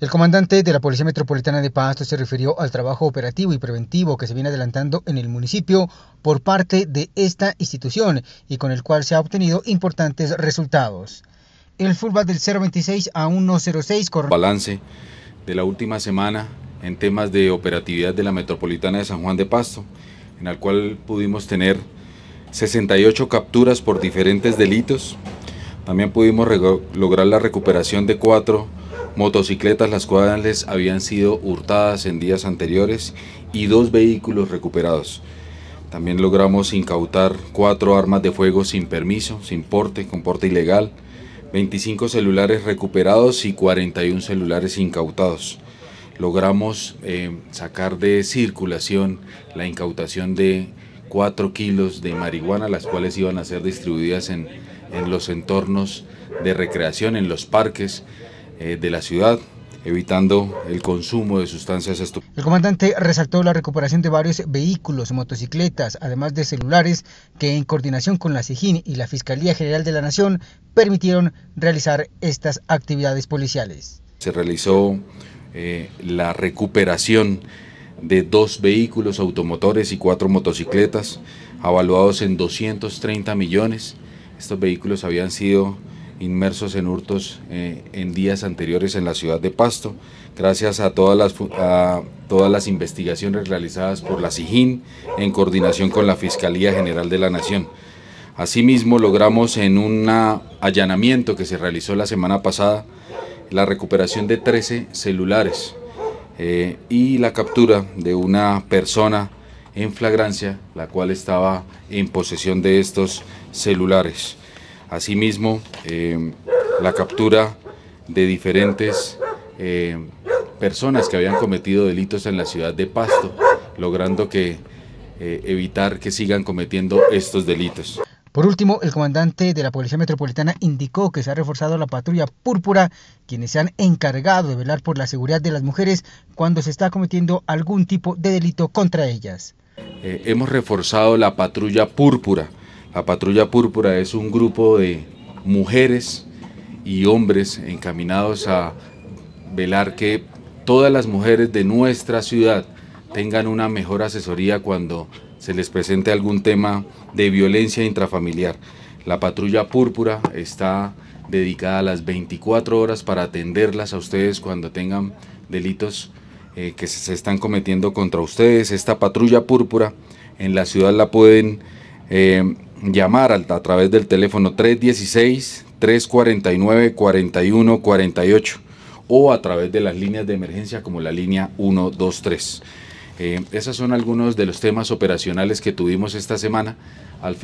El comandante de la Policía Metropolitana de Pasto se refirió al trabajo operativo y preventivo que se viene adelantando en el municipio por parte de esta institución y con el cual se ha obtenido importantes resultados. El fútbol del 026 a 106 corre... Balance de la última semana en temas de operatividad de la Metropolitana de San Juan de Pasto, en el cual pudimos tener 68 capturas por diferentes delitos. También pudimos lograr la recuperación de cuatro motocicletas las cuales habían sido hurtadas en días anteriores y dos vehículos recuperados. También logramos incautar cuatro armas de fuego sin permiso, sin porte, con porte ilegal, 25 celulares recuperados y 41 celulares incautados. Logramos eh, sacar de circulación la incautación de 4 kilos de marihuana, las cuales iban a ser distribuidas en, en los entornos de recreación, en los parques, eh, de la ciudad evitando el consumo de sustancias estupefacientes. El comandante resaltó la recuperación de varios vehículos, motocicletas, además de celulares, que en coordinación con la SIGIN y la Fiscalía General de la Nación permitieron realizar estas actividades policiales. Se realizó eh, la recuperación de dos vehículos automotores y cuatro motocicletas, avaluados en 230 millones. Estos vehículos habían sido inmersos en hurtos eh, en días anteriores en la ciudad de Pasto. Gracias a todas las, todas las investigaciones realizadas por la SIJIN en coordinación con la Fiscalía General de la Nación. Asimismo, logramos en un allanamiento que se realizó la semana pasada la recuperación de 13 celulares eh, y la captura de una persona en flagrancia, la cual estaba en posesión de estos celulares. Asimismo, eh, la captura de diferentes eh, personas que habían cometido delitos en la ciudad de Pasto, logrando que eh, evitar que sigan cometiendo estos delitos. Por último, el comandante de la Policía Metropolitana indicó que se ha reforzado la patrulla púrpura, quienes se han encargado de velar por la seguridad de las mujeres cuando se está cometiendo algún tipo de delito contra ellas. hemos reforzado la patrulla púrpura, la Patrulla Púrpura es un grupo de mujeres y hombres encaminados a velar que todas las mujeres de nuestra ciudad tengan una mejor asesoría cuando se les presente algún tema de violencia intrafamiliar. La patrulla púrpura está dedicada a las 24 horas para atenderlas a ustedes cuando tengan delitos eh, que se están cometiendo contra ustedes. Esta patrulla púrpura en la ciudad la pueden eh, llamar a través del teléfono 316-349-4148 o a través de las líneas de emergencia como la línea 123. Eh, esos son algunos de los temas operacionales que tuvimos esta semana. Al